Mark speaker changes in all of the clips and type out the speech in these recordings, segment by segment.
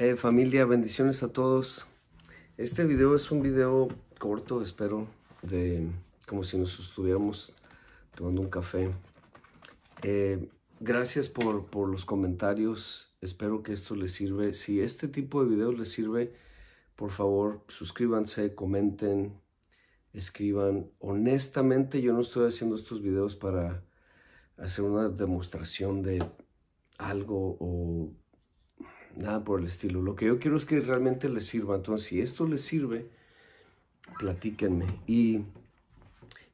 Speaker 1: Eh, familia, bendiciones a todos. Este video es un video corto, espero, de como si nos estuviéramos tomando un café. Eh, gracias por, por, los comentarios. Espero que esto les sirve. Si este tipo de videos les sirve, por favor, suscríbanse, comenten, escriban. Honestamente, yo no estoy haciendo estos videos para hacer una demostración de algo o nada por el estilo. Lo que yo quiero es que realmente les sirva. Entonces, si esto les sirve, platíquenme. Y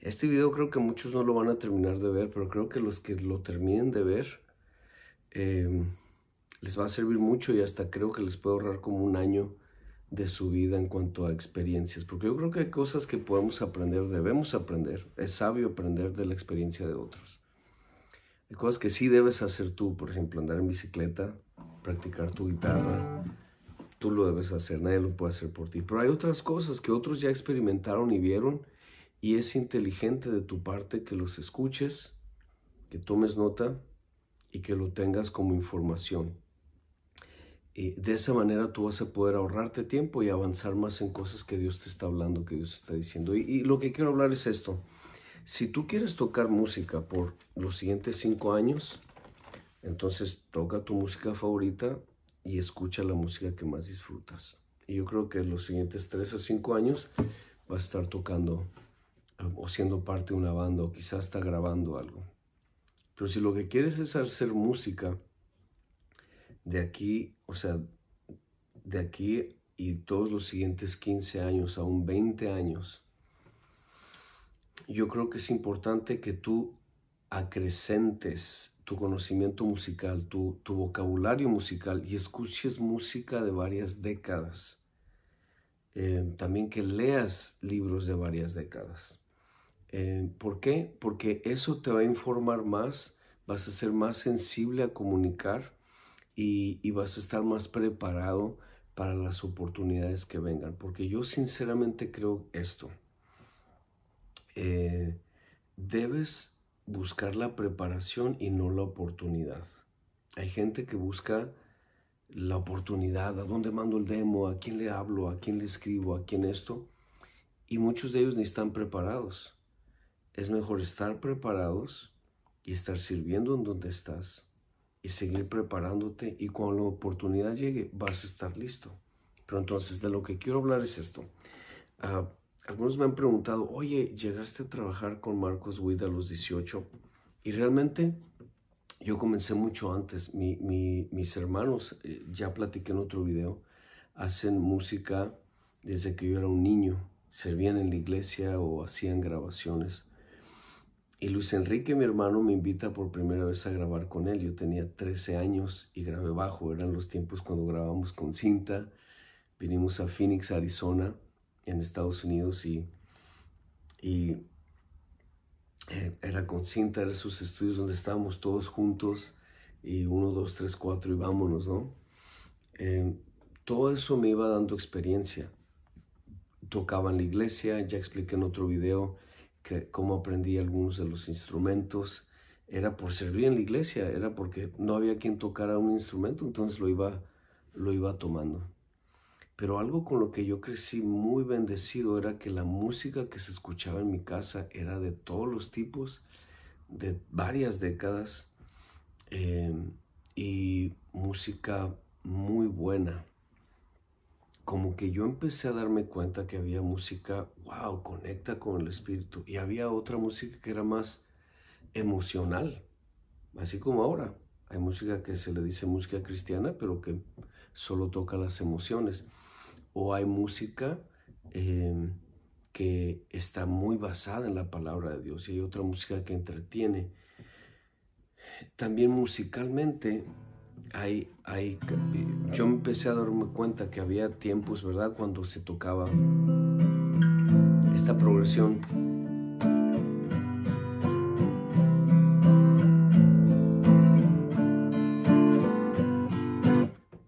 Speaker 1: este video creo que muchos no lo van a terminar de ver, pero creo que los que lo terminen de ver eh, les va a servir mucho y hasta creo que les puede ahorrar como un año de su vida en cuanto a experiencias, porque yo creo que hay cosas que podemos aprender, debemos aprender, es sabio aprender de la experiencia de otros. Hay cosas que sí debes hacer tú, por ejemplo, andar en bicicleta, practicar tu guitarra. Tú lo debes hacer, nadie lo puede hacer por ti. Pero hay otras cosas que otros ya experimentaron y vieron y es inteligente de tu parte que los escuches, que tomes nota y que lo tengas como información. Y eh, de esa manera tú vas a poder ahorrarte tiempo y avanzar más en cosas que Dios te está hablando, que Dios está diciendo. Y, y lo que quiero hablar es esto. Si tú quieres tocar música por los siguientes cinco años, entonces toca tu música favorita y escucha la música que más disfrutas. Y yo creo que en los siguientes 3 a 5 años vas a estar tocando ah, o siendo parte de una banda o quizás está grabando algo. Pero si lo que quieres es hacer música de aquí, o sea, de aquí y todos los siguientes 15 años, aún 20 años, yo creo que es importante que tú acrecentes tu conocimiento musical, tu, vocabulario musical y escuches música de varias décadas. Eh, también que leas libros de varias décadas. Eh, ¿Por qué? Porque eso te va a informar más, vas a ser más sensible a comunicar y, vas a estar más preparado para las oportunidades que vengan. Porque yo sinceramente creo esto. Eh, debes buscar la preparación y no la oportunidad. Hay gente que busca la oportunidad, a dónde mando el demo, a quién le hablo, a quién le escribo, a quién esto, y muchos de ellos ni están preparados. Es mejor estar preparados y estar sirviendo en donde estás y seguir preparándote y cuando la oportunidad llegue vas a estar listo. Pero entonces de lo que quiero hablar es esto. Ah, algunos me han preguntado, oye, llegaste a trabajar con Marcos Witt a los 18 y realmente yo comencé mucho antes. mis hermanos, eh, ya platiqué en otro video, hacen música desde que yo era un niño. Servían en la iglesia o hacían grabaciones. Y Luis Enrique, mi hermano, me invita por primera vez a grabar con él. Yo tenía 13 años y grabé bajo. Eran los tiempos cuando grabamos con cinta. Vinimos a Phoenix, Arizona en Estados Unidos y, eh, era con cinta, era sus estudios donde estábamos todos juntos y uno, dos, tres, cuatro y vámonos, ¿no? Eh, todo eso me iba dando experiencia. Tocaba en la iglesia, ya expliqué en otro video que, cómo aprendí algunos de los instrumentos. Era por servir en la iglesia, era porque no había quien tocara un instrumento, entonces lo iba, lo iba tomando. Pero algo con lo que yo crecí muy bendecido era que la música que se escuchaba en mi casa era de todos los tipos, de varias décadas, em, y música muy buena. Como que yo empecé a darme cuenta que había música, wow, conecta con el espíritu, y había otra música que era más emocional, así como ahora. Hay música que se le dice música cristiana, pero que solo toca las emociones o hay música em, que está muy basada en la palabra de Dios y hay otra música que entretiene. También musicalmente hay, hay, eh, yo empecé a darme cuenta que había tiempos, ¿verdad? Cuando se tocaba esta progresión.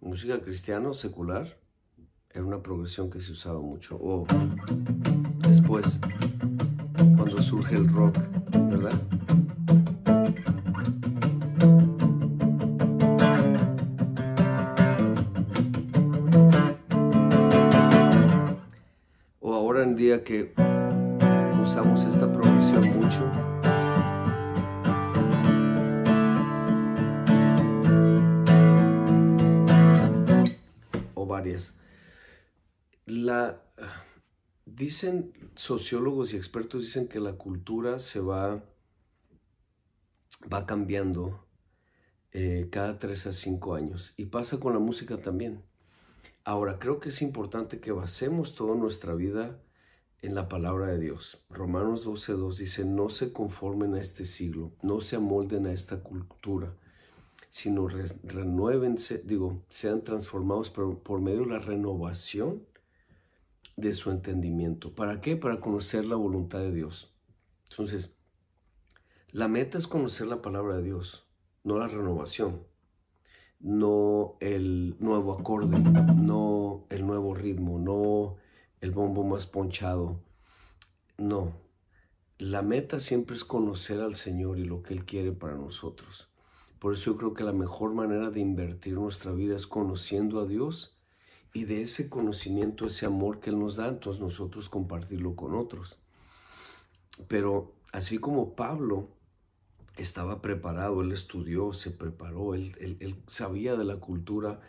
Speaker 1: Música cristiana secular, era una progresión que se usaba mucho. O después, cuando surge el rock, ¿verdad? O ahora en día que usamos esta progresión mucho. O varias la, dicen sociólogos y expertos, dicen que la cultura se va, va cambiando eh, cada tres a cinco años. Y pasa con la música también. Ahora, creo que es importante que basemos toda nuestra vida en la palabra de Dios. Romanos 12.2 dice, no se conformen a este siglo, no se amolden a esta cultura, sino renuévense, digo, sean transformados por, por medio de la renovación de su entendimiento. ¿Para qué? Para conocer la voluntad de Dios. Entonces, la meta es conocer la palabra de Dios, no la renovación, no el nuevo acorde, no el nuevo ritmo, no el bombo más ponchado. No, la meta siempre es conocer al Señor y lo que Él quiere para nosotros. Por eso yo creo que la mejor manera de invertir nuestra vida es conociendo a Dios y de ese conocimiento, ese amor que Él nos da, entonces nosotros compartirlo con otros. Pero así como Pablo estaba preparado, él estudió, se preparó, él, sabía de la cultura,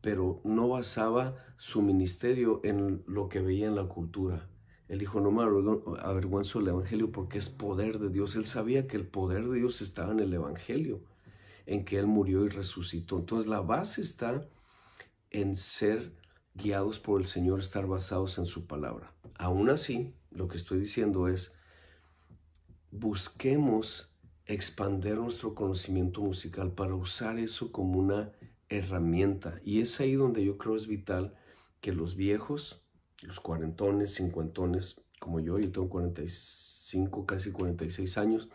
Speaker 1: pero no basaba su ministerio en lo que veía en la cultura. Él dijo, no me avergüenzo el Evangelio porque es poder de Dios. Él sabía que el poder de Dios estaba en el Evangelio, en que Él murió y resucitó. Entonces la base está en ser guiados por el Señor, estar basados en su palabra. Aún así, lo que estoy diciendo es, busquemos expander nuestro conocimiento musical para usar eso como una herramienta. Y es ahí donde yo creo es vital que los viejos, los cuarentones, cincuentones, como yo, yo tengo 45, casi 46 años,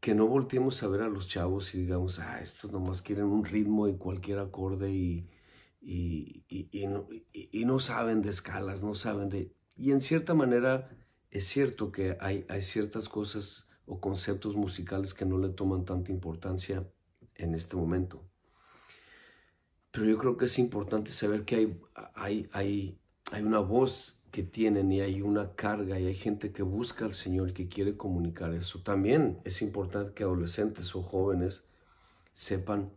Speaker 1: que no volteemos a ver a los chavos y digamos, ah, estos nomás quieren un ritmo y cualquier acorde y y, y, no, saben de escalas, no saben de... Y en cierta manera es cierto que hay, ciertas cosas o conceptos musicales que no le toman tanta importancia en este momento. Pero yo creo que es importante saber que hay, hay, hay una voz que tienen y hay una carga y hay gente que busca al Señor y que quiere comunicar eso. También es importante que adolescentes o jóvenes sepan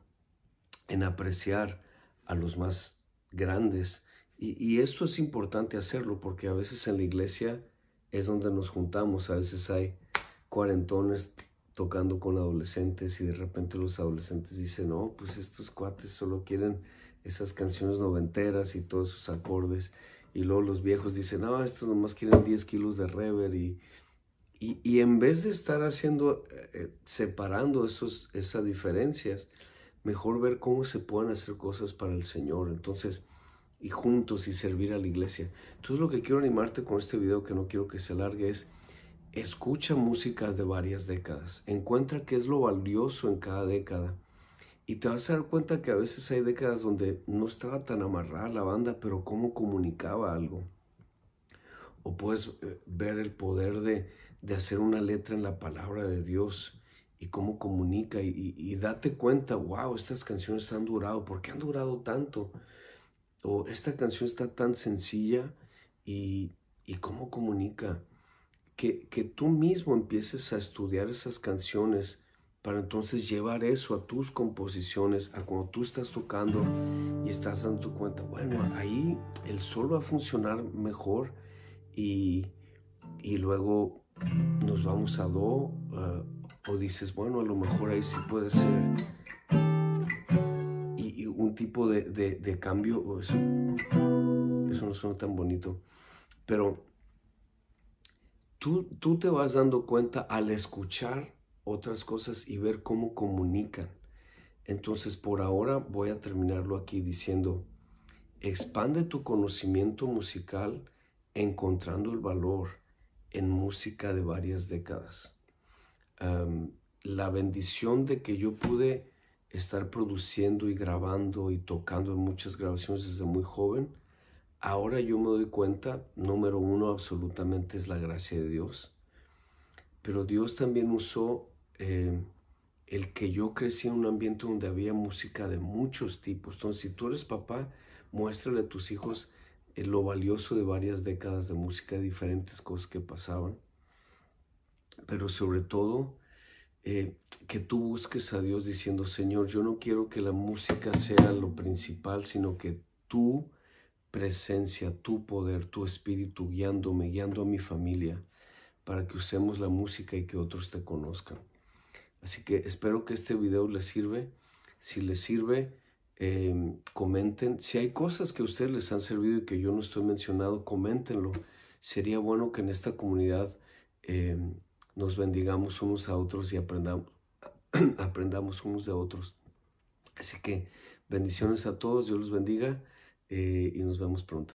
Speaker 1: en apreciar a los más grandes. Y, esto es importante hacerlo porque a veces en la iglesia es donde nos juntamos, a veces hay cuarentones tocando con adolescentes y de repente los adolescentes dicen, no, pues estos cuates solo quieren esas canciones noventeras y todos sus acordes. Y luego los viejos dicen, no, estos nomás quieren 10 kilos de rever. Y, y, en vez de estar haciendo, eh, eh, separando esas diferencias, mejor ver cómo se pueden hacer cosas para el Señor. Entonces, y juntos y servir a la iglesia. Entonces lo que quiero animarte con este video que no quiero que se alargue es escucha músicas de varias décadas, encuentra qué es lo valioso en cada década y te vas a dar cuenta que a veces hay décadas donde no estaba tan amarrada la banda, pero cómo comunicaba algo. O puedes eh, ver el poder de, de hacer una letra en la palabra de Dios y cómo comunica y, date cuenta, wow, estas canciones han durado, ¿por qué han durado tanto? O esta canción está tan sencilla y, cómo comunica. Que, tú mismo empieces a estudiar esas canciones para entonces llevar eso a tus composiciones, a cuando tú estás tocando y estás dando cuenta, bueno, ahí el sol va a funcionar mejor y, y luego nos vamos a do, eh, o dices, bueno, a lo mejor ahí sí puede ser y, un tipo de, cambio, eso, eso no suena tan bonito, pero tú, tú te vas dando cuenta al escuchar otras cosas y ver cómo comunican. Entonces, por ahora voy a terminarlo aquí diciendo, expande tu conocimiento musical encontrando el valor en música de varias décadas. la bendición de que yo pude estar produciendo y grabando y tocando en muchas grabaciones desde muy joven, ahora yo me doy cuenta, número uno absolutamente es la gracia de Dios, pero Dios también usó eh, el que yo crecí en un ambiente donde había música de muchos tipos. Entonces, si tú eres papá, muéstrale a tus hijos lo valioso de varias décadas de música, diferentes cosas que pasaban, pero sobre todo eh, que tú busques a Dios diciendo, Señor, yo no quiero que la música sea lo principal, sino que tu presencia, tu poder, tu espíritu guiándome, guiando a mi familia, para que usemos la música y que otros te conozcan. Así que espero que este video les sirve. Si les sirve, Em, comenten. Si hay cosas que a ustedes les han servido y que yo no estoy mencionado, coméntenlo. Sería bueno que en esta comunidad em, nos bendigamos unos a otros y aprendamos, aprendamos unos de otros. Así que bendiciones a todos, Dios los bendiga eh, y nos vemos pronto.